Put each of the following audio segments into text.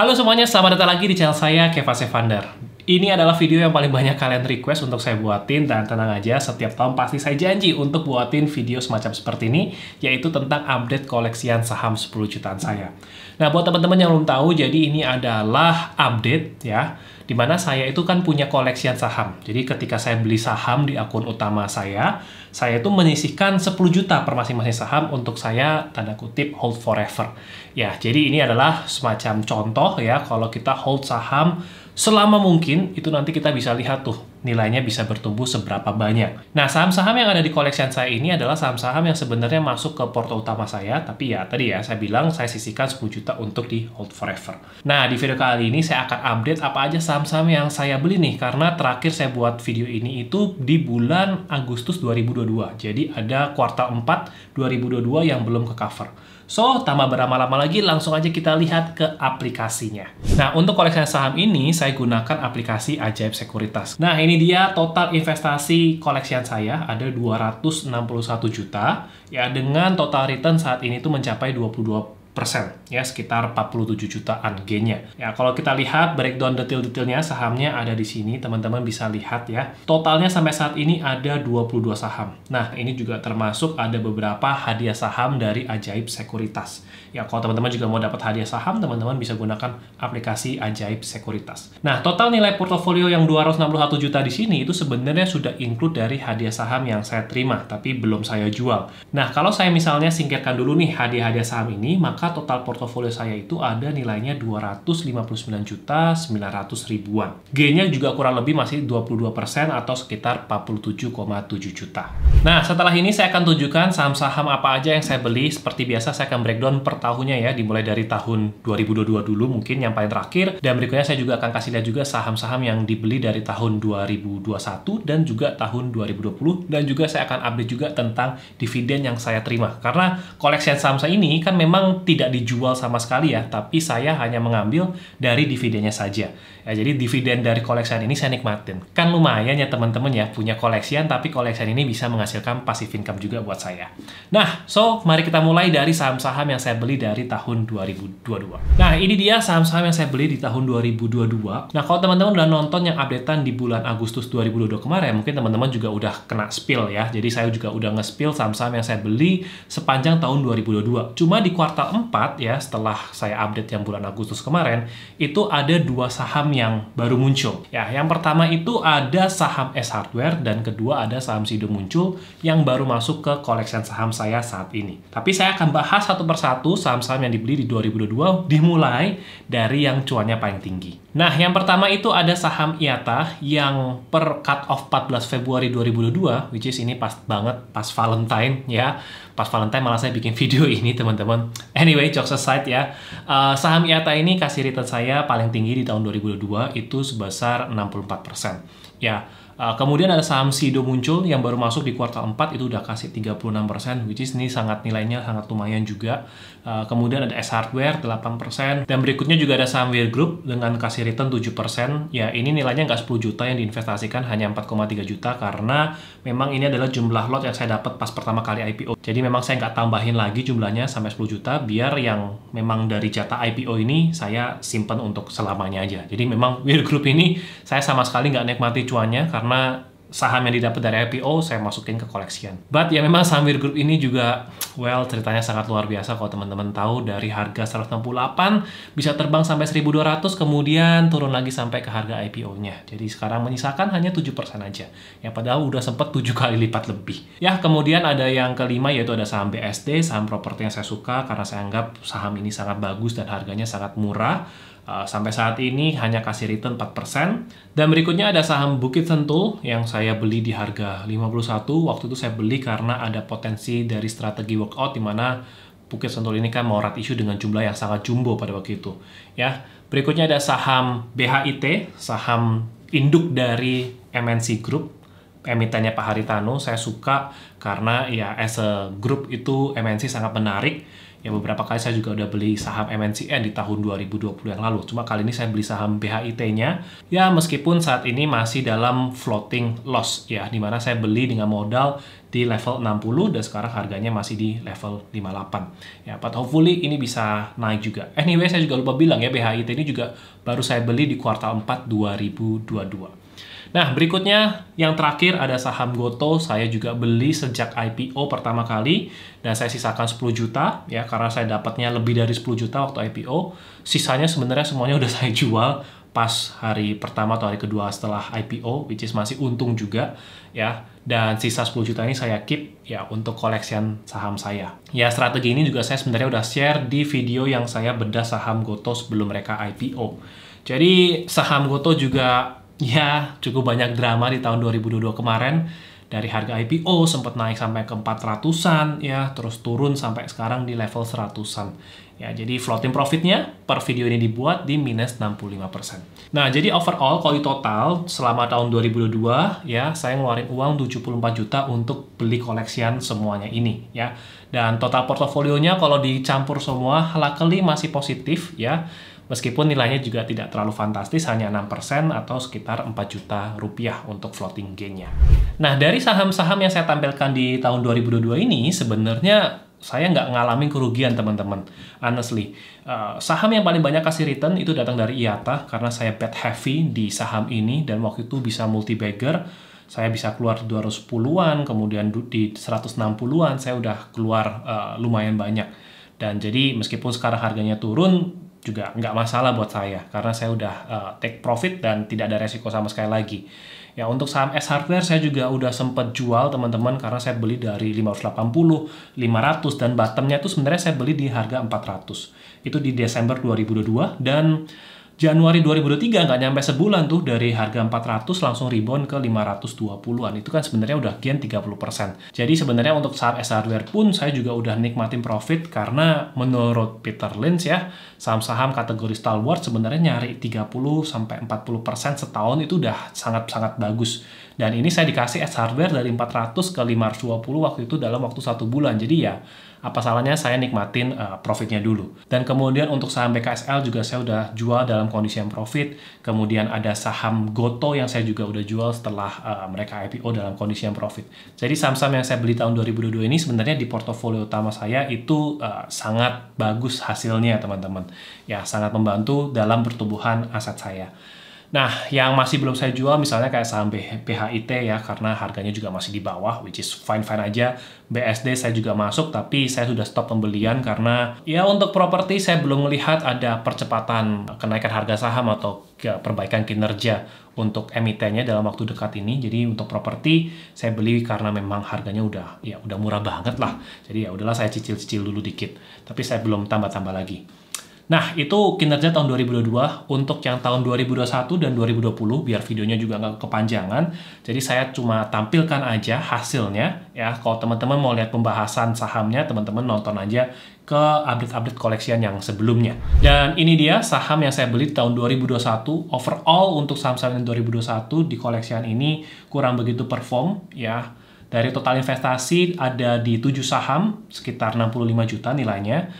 Halo semuanya, selamat datang lagi di channel saya, Keva Sevander. Ini adalah video yang paling banyak kalian request untuk saya buatin, dan tenang aja, setiap tahun pasti saya janji untuk buatin video semacam seperti ini, yaitu tentang update koleksian saham 10 jutaan saya. Nah, buat teman-teman yang belum tahu, jadi ini adalah update ya, di mana saya itu kan punya koleksi saham. Jadi ketika saya beli saham di akun utama saya, saya itu menyisihkan 10 juta per masing-masing saham untuk saya tanda kutip hold forever. Ya, jadi ini adalah semacam contoh ya kalau kita hold saham selama mungkin itu nanti kita bisa lihat tuh nilainya bisa bertumbuh seberapa banyak. Nah, saham-saham yang ada di koleksi saya ini adalah saham-saham yang sebenarnya masuk ke porto utama saya, tapi ya tadi ya saya bilang saya sisihkan 10 juta untuk di hold forever. Nah, di video kali ini saya akan update apa aja saham-saham yang saya beli nih, karena terakhir saya buat video ini itu di bulan Agustus 2022. Jadi ada kuartal 4 2022 yang belum ke cover. So, tambah berlama-lama lagi, langsung aja kita lihat ke aplikasinya. Nah, untuk koleksi saham ini, saya gunakan aplikasi Ajaib Sekuritas. Nah, ini ini dia total investasi koleksian saya ada 261 juta ya dengan total return saat ini itu mencapai 22 persen ya sekitar 47 jutaan gainnya. Ya kalau kita lihat breakdown detail-detailnya sahamnya ada di sini teman-teman bisa lihat ya. Totalnya sampai saat ini ada 22 saham. Nah ini juga termasuk ada beberapa hadiah saham dari Ajaib Sekuritas. Ya kalau teman-teman juga mau dapat hadiah saham teman-teman bisa gunakan aplikasi Ajaib Sekuritas. Nah total nilai portofolio yang 261 juta di sini itu sebenarnya sudah include dari hadiah saham yang saya terima tapi belum saya jual. Nah kalau saya misalnya singkirkan dulu nih hadiah-hadiah saham ini maka total portofolio portofolio saya itu ada nilainya 259 juta 900 ribuan. g juga kurang lebih masih 22% atau sekitar 47,7 juta. Nah, setelah ini saya akan tunjukkan saham-saham apa aja yang saya beli. Seperti biasa saya akan breakdown per tahunnya ya, dimulai dari tahun 2022 dulu mungkin yang paling terakhir. Dan berikutnya saya juga akan kasih lihat juga saham-saham yang dibeli dari tahun 2021 dan juga tahun 2020 dan juga saya akan update juga tentang dividen yang saya terima. Karena koleksi saham saya ini kan memang tidak dijual dijual sama sekali ya, tapi saya hanya mengambil dari dividennya saja. Ya, jadi dividen dari koleksian ini saya nikmatin. Kan lumayan ya teman-teman ya, punya koleksian tapi koleksian ini bisa menghasilkan passive income juga buat saya. Nah, so mari kita mulai dari saham-saham yang saya beli dari tahun 2022. Nah, ini dia saham-saham yang saya beli di tahun 2022. Nah, kalau teman-teman udah nonton yang updatean di bulan Agustus 2022 kemarin, mungkin teman-teman juga udah kena spill ya. Jadi saya juga udah nge-spill saham-saham yang saya beli sepanjang tahun 2022. Cuma di kuartal 4 ya, setelah saya update yang bulan Agustus kemarin, itu ada dua saham yang baru muncul. Ya, yang pertama itu ada saham S Hardware dan kedua ada saham Sido muncul yang baru masuk ke koleksi saham saya saat ini. Tapi saya akan bahas satu persatu saham-saham yang dibeli di 2022 dimulai dari yang cuannya paling tinggi. Nah, yang pertama itu ada saham IATA yang per cut off 14 Februari 2022, which is ini pas banget pas Valentine ya pas Valentine malah saya bikin video ini teman-teman. Anyway, jokes aside ya, uh, saham IATA ini kasih return saya paling tinggi di tahun 2022 itu sebesar 64%. Ya, Uh, kemudian ada saham Sido muncul yang baru masuk di kuartal 4 itu udah kasih 36% which is ini sangat nilainya sangat lumayan juga. Uh, kemudian ada S Hardware 8% dan berikutnya juga ada saham Weir Group dengan kasih return 7%. Ya ini nilainya nggak 10 juta yang diinvestasikan hanya 4,3 juta karena memang ini adalah jumlah lot yang saya dapat pas pertama kali IPO. Jadi memang saya nggak tambahin lagi jumlahnya sampai 10 juta biar yang memang dari jatah IPO ini saya simpan untuk selamanya aja. Jadi memang Weir Group ini saya sama sekali nggak nikmati cuannya karena karena saham yang didapat dari IPO saya masukin ke koleksian. But ya memang Samir Group ini juga well ceritanya sangat luar biasa kalau teman-teman tahu dari harga 168 bisa terbang sampai 1200 kemudian turun lagi sampai ke harga IPO-nya. Jadi sekarang menyisakan hanya 7% aja. Ya padahal udah sempat 7 kali lipat lebih. Ya kemudian ada yang kelima yaitu ada saham BSD, saham properti yang saya suka karena saya anggap saham ini sangat bagus dan harganya sangat murah. Uh, sampai saat ini hanya kasih return 4%. Dan berikutnya ada saham Bukit Sentul yang saya saya beli di harga 51 waktu itu saya beli karena ada potensi dari strategi workout di mana Bukit Sentul ini kan mau rat isu dengan jumlah yang sangat jumbo pada waktu itu ya berikutnya ada saham BHIT saham induk dari MNC Group emitennya Pak Haritano saya suka karena ya as a group itu MNC sangat menarik ya beberapa kali saya juga udah beli saham MNCN di tahun 2020 yang lalu cuma kali ini saya beli saham bhit nya ya meskipun saat ini masih dalam floating loss ya dimana saya beli dengan modal di level 60 dan sekarang harganya masih di level 58 ya but hopefully ini bisa naik juga anyway saya juga lupa bilang ya BHIT ini juga baru saya beli di kuartal 4 2022 Nah, berikutnya yang terakhir ada saham Goto. Saya juga beli sejak IPO pertama kali dan saya sisakan 10 juta ya karena saya dapatnya lebih dari 10 juta waktu IPO. Sisanya sebenarnya semuanya udah saya jual pas hari pertama atau hari kedua setelah IPO which is masih untung juga ya dan sisa 10 juta ini saya keep ya untuk koleksian saham saya. Ya strategi ini juga saya sebenarnya udah share di video yang saya bedah saham Goto sebelum mereka IPO. Jadi saham Goto juga ya cukup banyak drama di tahun 2022 kemarin dari harga IPO sempat naik sampai ke 400-an ya terus turun sampai sekarang di level 100-an ya jadi floating profitnya per video ini dibuat di minus 65% nah jadi overall kalau di total selama tahun 2022 ya saya ngeluarin uang 74 juta untuk beli koleksian semuanya ini ya dan total portofolionya kalau dicampur semua luckily masih positif ya Meskipun nilainya juga tidak terlalu fantastis, hanya 6% atau sekitar 4 juta rupiah untuk floating gainnya. Nah, dari saham-saham yang saya tampilkan di tahun 2022 ini, sebenarnya saya nggak ngalamin kerugian teman-teman honestly uh, saham yang paling banyak kasih return itu datang dari IATA karena saya bet heavy di saham ini dan waktu itu bisa multi bagger saya bisa keluar di 210-an kemudian di 160-an saya udah keluar uh, lumayan banyak dan jadi meskipun sekarang harganya turun juga nggak masalah buat saya karena saya udah uh, take profit dan tidak ada resiko sama sekali lagi. Ya untuk saham S Hardware saya juga udah sempat jual teman-teman karena saya beli dari 580, 500 dan bottomnya itu sebenarnya saya beli di harga 400. Itu di Desember 2022 dan Januari 2023 nggak nyampe sebulan tuh dari harga 400 langsung rebound ke 520-an. Itu kan sebenarnya udah gain 30%. Jadi sebenarnya untuk saham S hardware pun saya juga udah nikmatin profit karena menurut Peter Lynch ya, saham-saham kategori stalwart sebenarnya nyari 30 sampai 40% setahun itu udah sangat-sangat bagus. Dan ini saya dikasih S hardware dari 400 ke 520 waktu itu dalam waktu satu bulan. Jadi ya apa salahnya saya nikmatin uh, profitnya dulu. Dan kemudian untuk saham BKSL juga saya udah jual dalam kondisi yang profit. Kemudian ada saham Goto yang saya juga udah jual setelah uh, mereka IPO dalam kondisi yang profit. Jadi saham-saham yang saya beli tahun 2022 ini sebenarnya di portofolio utama saya itu uh, sangat bagus hasilnya teman-teman. Ya sangat membantu dalam pertumbuhan aset saya. Nah, yang masih belum saya jual misalnya kayak saham PHIT ya, karena harganya juga masih di bawah, which is fine-fine aja. BSD saya juga masuk, tapi saya sudah stop pembelian karena ya untuk properti saya belum melihat ada percepatan kenaikan harga saham atau perbaikan kinerja untuk emitennya dalam waktu dekat ini. Jadi untuk properti saya beli karena memang harganya udah ya udah murah banget lah. Jadi ya udahlah saya cicil-cicil dulu dikit. Tapi saya belum tambah-tambah lagi. Nah, itu kinerja tahun 2022. Untuk yang tahun 2021 dan 2020, biar videonya juga nggak kepanjangan, jadi saya cuma tampilkan aja hasilnya. Ya, kalau teman-teman mau lihat pembahasan sahamnya, teman-teman nonton aja ke update-update koleksian yang sebelumnya. Dan ini dia saham yang saya beli tahun 2021. Overall untuk saham-saham yang 2021 di koleksian ini kurang begitu perform, ya. Dari total investasi ada di 7 saham, sekitar 65 juta nilainya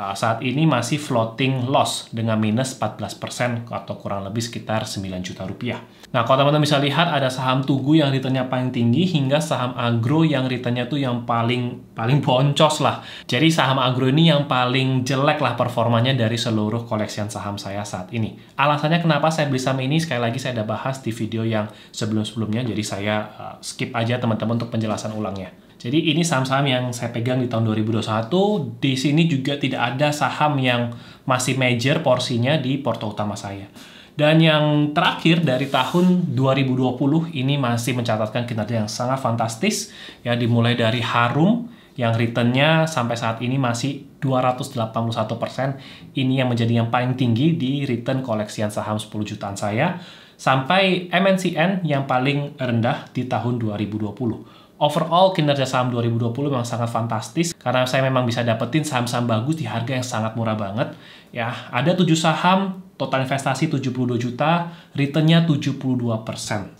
uh, saat ini masih floating loss dengan minus 14% atau kurang lebih sekitar 9 juta rupiah. Nah, kalau teman-teman bisa lihat ada saham Tugu yang returnnya paling tinggi hingga saham Agro yang returnnya tuh yang paling paling boncos lah. Jadi saham Agro ini yang paling jelek lah performanya dari seluruh koleksi saham saya saat ini. Alasannya kenapa saya beli saham ini sekali lagi saya ada bahas di video yang sebelum-sebelumnya jadi saya uh, skip aja teman-teman untuk penjelasan ulangnya. Jadi ini saham-saham yang saya pegang di tahun 2021. Di sini juga tidak ada saham yang masih major porsinya di porto utama saya. Dan yang terakhir dari tahun 2020 ini masih mencatatkan kinerja yang sangat fantastis ya dimulai dari Harum yang returnnya sampai saat ini masih 281%. Ini yang menjadi yang paling tinggi di return koleksian saham 10 jutaan saya. Sampai MNCN yang paling rendah di tahun 2020 overall kinerja saham 2020 memang sangat fantastis karena saya memang bisa dapetin saham-saham bagus di harga yang sangat murah banget. Ya, ada tujuh saham total investasi 72 juta, returnnya 72%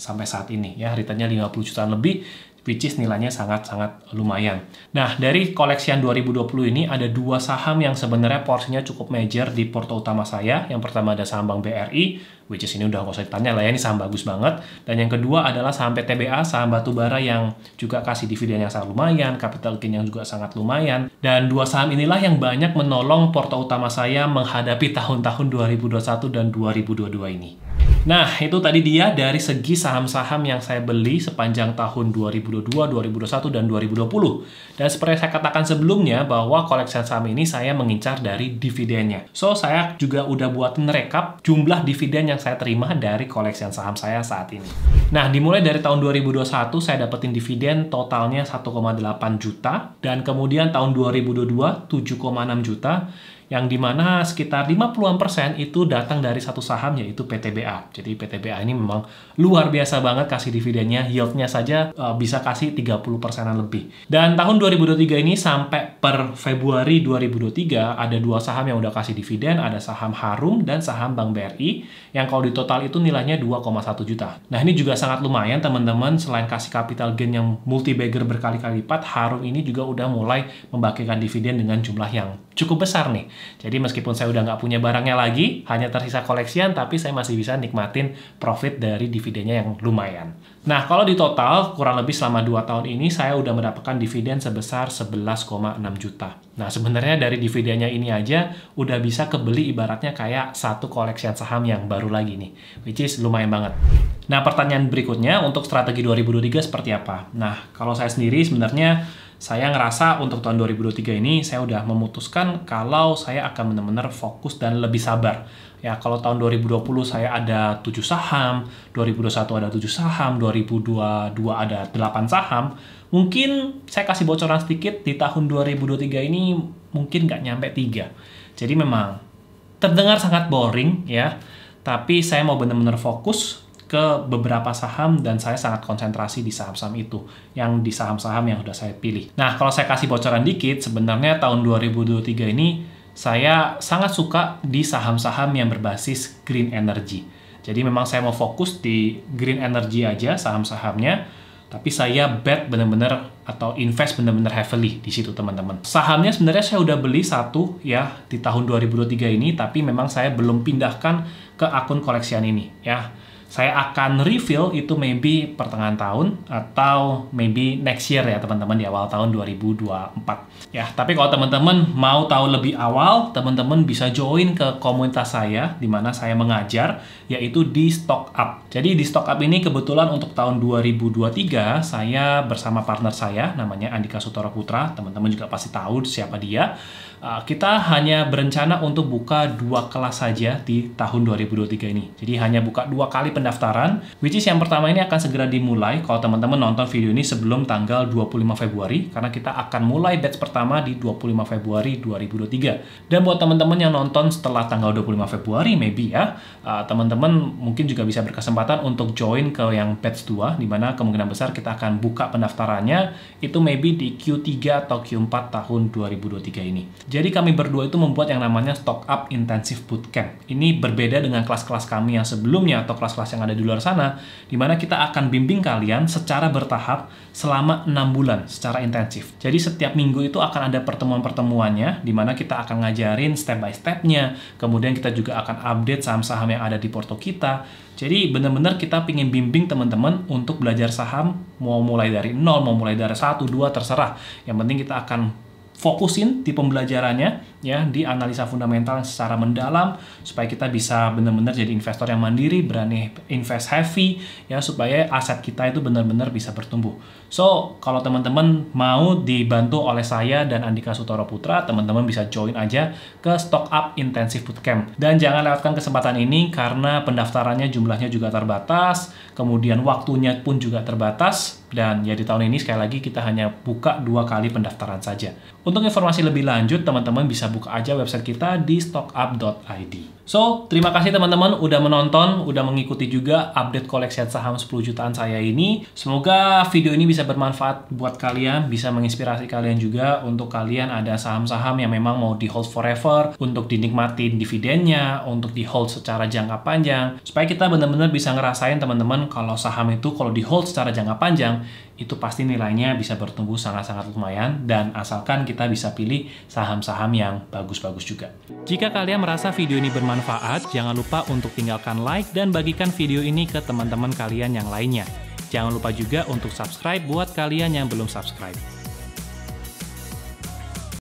sampai saat ini ya, returnnya 50 jutaan lebih which is nilainya sangat-sangat lumayan. Nah, dari koleksian 2020 ini ada dua saham yang sebenarnya porsinya cukup major di porto utama saya. Yang pertama ada saham Bank BRI, which is ini udah nggak usah ditanya lah ya, ini saham bagus banget. Dan yang kedua adalah saham PTBA, saham batubara yang juga kasih dividen yang sangat lumayan, capital gain yang juga sangat lumayan. Dan dua saham inilah yang banyak menolong porto utama saya menghadapi tahun-tahun 2021 dan 2022 ini. Nah, itu tadi dia dari segi saham-saham yang saya beli sepanjang tahun 2022, 2021, dan 2020. Dan seperti saya katakan sebelumnya, bahwa koleksi saham ini saya mengincar dari dividennya. So, saya juga udah buatin rekap jumlah dividen yang saya terima dari koleksi saham saya saat ini. Nah, dimulai dari tahun 2021, saya dapetin dividen totalnya 1,8 juta, dan kemudian tahun 2022, 7,6 juta, yang dimana sekitar 50-an persen itu datang dari satu saham yaitu PTBA. Jadi PTBA ini memang luar biasa banget kasih dividennya, yieldnya saja e, bisa kasih 30 persenan lebih. Dan tahun 2023 ini sampai per Februari 2023 ada dua saham yang udah kasih dividen, ada saham Harum dan saham Bank BRI yang kalau di total itu nilainya 2,1 juta. Nah ini juga sangat lumayan teman-teman, selain kasih capital gain yang multi bagger berkali-kali lipat, Harum ini juga udah mulai membagikan dividen dengan jumlah yang cukup besar nih. Jadi meskipun saya udah nggak punya barangnya lagi, hanya tersisa koleksian, tapi saya masih bisa nikmatin profit dari dividennya yang lumayan. Nah, kalau di total, kurang lebih selama 2 tahun ini, saya udah mendapatkan dividen sebesar 11,6 juta. Nah, sebenarnya dari dividennya ini aja, udah bisa kebeli ibaratnya kayak satu koleksian saham yang baru lagi nih, which is lumayan banget. Nah, pertanyaan berikutnya untuk strategi 2023 seperti apa? Nah, kalau saya sendiri sebenarnya saya ngerasa untuk tahun 2023 ini saya udah memutuskan kalau saya akan benar-benar fokus dan lebih sabar. Ya, kalau tahun 2020 saya ada 7 saham, 2021 ada 7 saham, 2022 ada 8 saham, mungkin saya kasih bocoran sedikit di tahun 2023 ini mungkin nggak nyampe 3. Jadi memang terdengar sangat boring ya, tapi saya mau benar-benar fokus ke beberapa saham dan saya sangat konsentrasi di saham-saham itu, yang di saham-saham yang sudah saya pilih. Nah, kalau saya kasih bocoran dikit, sebenarnya tahun 2023 ini saya sangat suka di saham-saham yang berbasis green energy. Jadi memang saya mau fokus di green energy aja saham-sahamnya, tapi saya bet bener-bener atau invest bener-bener heavily di situ teman-teman. Sahamnya sebenarnya saya udah beli satu ya di tahun 2023 ini, tapi memang saya belum pindahkan ke akun koleksian ini ya saya akan reveal itu maybe pertengahan tahun atau maybe next year ya teman-teman di awal tahun 2024 ya tapi kalau teman-teman mau tahu lebih awal teman-teman bisa join ke komunitas saya di mana saya mengajar yaitu di Stock Up jadi di Stock Up ini kebetulan untuk tahun 2023 saya bersama partner saya namanya Andika Sutoro Putra teman-teman juga pasti tahu siapa dia Ah, kita hanya berencana untuk buka dua kelas saja di tahun 2023 ini. Jadi hanya buka dua kali pendaftaran, which is yang pertama ini akan segera dimulai kalau teman-teman nonton video ini sebelum tanggal 25 Februari, karena kita akan mulai batch pertama di 25 Februari 2023. Dan buat teman-teman yang nonton setelah tanggal 25 Februari, maybe ya, ah, teman-teman mungkin juga bisa berkesempatan untuk join ke yang batch 2, di mana kemungkinan besar kita akan buka pendaftarannya, itu maybe di Q3 atau Q4 tahun 2023 ini. Jadi kami berdua itu membuat yang namanya Stock Up Intensive Bootcamp. Ini berbeda dengan kelas-kelas kami yang sebelumnya atau kelas-kelas yang ada di luar sana, di mana kita akan bimbing kalian secara bertahap selama enam bulan secara intensif. Jadi setiap minggu itu akan ada pertemuan-pertemuannya, di mana kita akan ngajarin step by stepnya, kemudian kita juga akan update saham-saham yang ada di porto kita, jadi benar-benar kita ingin bimbing teman-teman untuk belajar saham, mau mulai dari nol, mau mulai dari satu, dua, terserah. Yang penting kita akan fokusin di pembelajarannya ya di analisa fundamental secara mendalam supaya kita bisa benar-benar jadi investor yang mandiri, berani invest heavy ya supaya aset kita itu benar-benar bisa bertumbuh. So, kalau teman-teman mau dibantu oleh saya dan Andika Sutoro Putra, teman-teman bisa join aja ke Stock Up Intensive Bootcamp. Dan jangan lewatkan kesempatan ini karena pendaftarannya jumlahnya juga terbatas, kemudian waktunya pun juga terbatas dan ya di tahun ini sekali lagi kita hanya buka dua kali pendaftaran saja. Untuk informasi lebih lanjut, teman-teman bisa buka aja website kita di stockup.id. So, terima kasih teman-teman udah menonton, udah mengikuti juga update koleksi saham 10 jutaan saya ini. Semoga video ini bisa bermanfaat buat kalian, bisa menginspirasi kalian juga untuk kalian ada saham-saham yang memang mau di hold forever, untuk dinikmati dividennya, untuk di hold secara jangka panjang, supaya kita benar-benar bisa ngerasain teman-teman kalau saham itu kalau di hold secara jangka panjang, itu pasti nilainya bisa bertumbuh sangat-sangat lumayan dan asalkan kita bisa pilih saham-saham yang bagus-bagus juga. Jika kalian merasa video ini bermanfaat, bermanfaat, jangan lupa untuk tinggalkan like dan bagikan video ini ke teman-teman kalian yang lainnya. Jangan lupa juga untuk subscribe buat kalian yang belum subscribe.